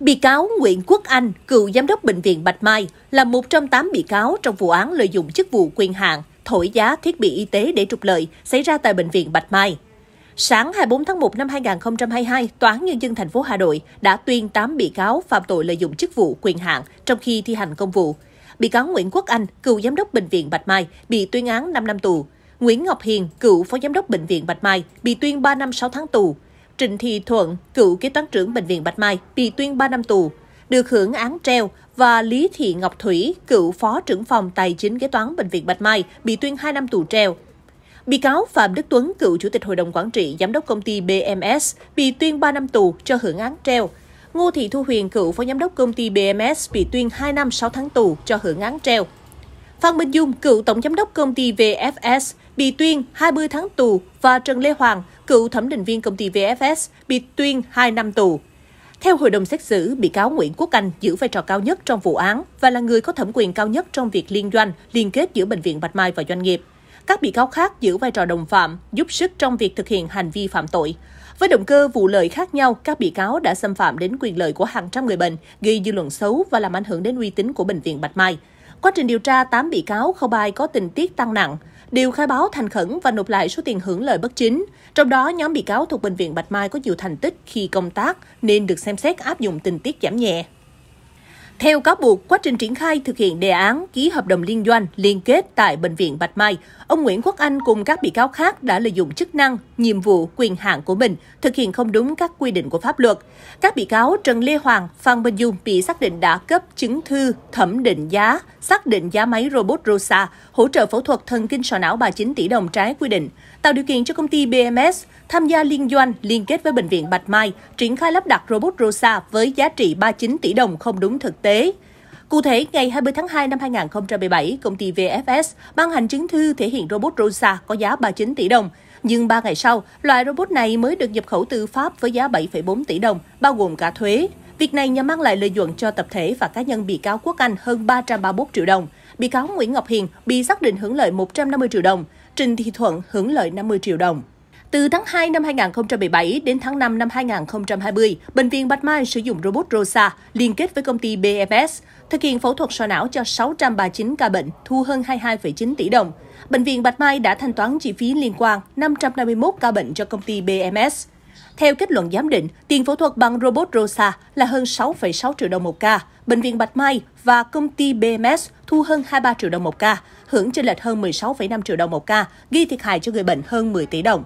Bị cáo Nguyễn Quốc Anh, cựu giám đốc Bệnh viện Bạch Mai, là một trong 8 bị cáo trong vụ án lợi dụng chức vụ quyền hạn, thổi giá thiết bị y tế để trục lợi xảy ra tại Bệnh viện Bạch Mai. Sáng 24 tháng 1 năm 2022, Tòa án Nhân dân thành phố Hà Nội đã tuyên 8 bị cáo phạm tội lợi dụng chức vụ quyền hạn trong khi thi hành công vụ. Bị cáo Nguyễn Quốc Anh, cựu giám đốc Bệnh viện Bạch Mai, bị tuyên án 5 năm tù. Nguyễn Ngọc Hiền, cựu phó giám đốc Bệnh viện Bạch Mai, bị tuyên 3 năm 6 tháng tù. Trịnh Thị Thuận, cựu kế toán trưởng Bệnh viện Bạch Mai, bị tuyên 3 năm tù, được hưởng án treo và Lý Thị Ngọc Thủy, cựu phó trưởng phòng tài chính kế toán Bệnh viện Bạch Mai, bị tuyên 2 năm tù treo. Bị cáo Phạm Đức Tuấn, cựu chủ tịch hội đồng quản trị, giám đốc công ty BMS, bị tuyên 3 năm tù cho hưởng án treo. Ngô Thị Thu Huyền, cựu phó giám đốc công ty BMS, bị tuyên 2 năm 6 tháng tù cho hưởng án treo. Phan Minh Dung, cựu tổng giám đốc công ty VFS, bị tuyên 20 tháng tù và Trần Lê Hoàng, cựu thẩm định viên công ty VFS, bị tuyên 2 năm tù. Theo hội đồng xét xử, bị cáo Nguyễn Quốc Anh giữ vai trò cao nhất trong vụ án và là người có thẩm quyền cao nhất trong việc liên doanh, liên kết giữa Bệnh viện Bạch Mai và doanh nghiệp. Các bị cáo khác giữ vai trò đồng phạm, giúp sức trong việc thực hiện hành vi phạm tội. Với động cơ vụ lợi khác nhau, các bị cáo đã xâm phạm đến quyền lợi của hàng trăm người bệnh, gây dư luận xấu và làm ảnh hưởng đến uy tín của Bệnh viện Bạch Mai. Quá trình điều tra, 8 bị cáo không ai có tình tiết tăng nặng đều khai báo thành khẩn và nộp lại số tiền hưởng lợi bất chính. Trong đó, nhóm bị cáo thuộc Bệnh viện Bạch Mai có nhiều thành tích khi công tác nên được xem xét áp dụng tình tiết giảm nhẹ. Theo cáo buộc, quá trình triển khai thực hiện đề án ký hợp đồng liên doanh liên kết tại Bệnh viện Bạch Mai, ông Nguyễn Quốc Anh cùng các bị cáo khác đã lợi dụng chức năng, nhiệm vụ, quyền hạn của mình, thực hiện không đúng các quy định của pháp luật. Các bị cáo Trần Lê Hoàng, Phan Minh Dung bị xác định đã cấp chứng thư thẩm định giá, xác định giá máy robot Rosa, hỗ trợ phẫu thuật thần kinh sọ não 39 tỷ đồng trái quy định, tạo điều kiện cho công ty BMS tham gia liên doanh liên kết với Bệnh viện Bạch Mai, triển khai lắp đặt robot Rosa với giá trị 39 tỷ đồng không đúng thực tế. Cụ thể, ngày 20 tháng 2 năm 2017, công ty VFS ban hành chứng thư thể hiện robot Rosa có giá 39 tỷ đồng. Nhưng 3 ngày sau, loại robot này mới được nhập khẩu từ Pháp với giá 7,4 tỷ đồng, bao gồm cả thuế. Việc này nhằm mang lại lợi nhuận cho tập thể và cá nhân bị cáo Quốc Anh hơn 331 triệu đồng. Bị cáo Nguyễn Ngọc Hiền bị xác định hưởng lợi 150 triệu đồng, Trình Thị Thuận hưởng lợi 50 triệu đồng. Từ tháng 2 năm 2017 đến tháng 5 năm 2020, Bệnh viện Bạch Mai sử dụng robot Rosa liên kết với công ty BFS, thực hiện phẫu thuật sọ não cho 639 ca bệnh, thu hơn 22,9 tỷ đồng. Bệnh viện Bạch Mai đã thanh toán chi phí liên quan 551 ca bệnh cho công ty BMS. Theo kết luận giám định, tiền phẫu thuật bằng robot Rosa là hơn 6,6 triệu đồng một ca. Bệnh viện Bạch Mai và công ty BMS thu hơn 23 triệu đồng một ca, hưởng trên lệch hơn 16,5 triệu đồng một ca, ghi thiệt hại cho người bệnh hơn 10 tỷ đồng.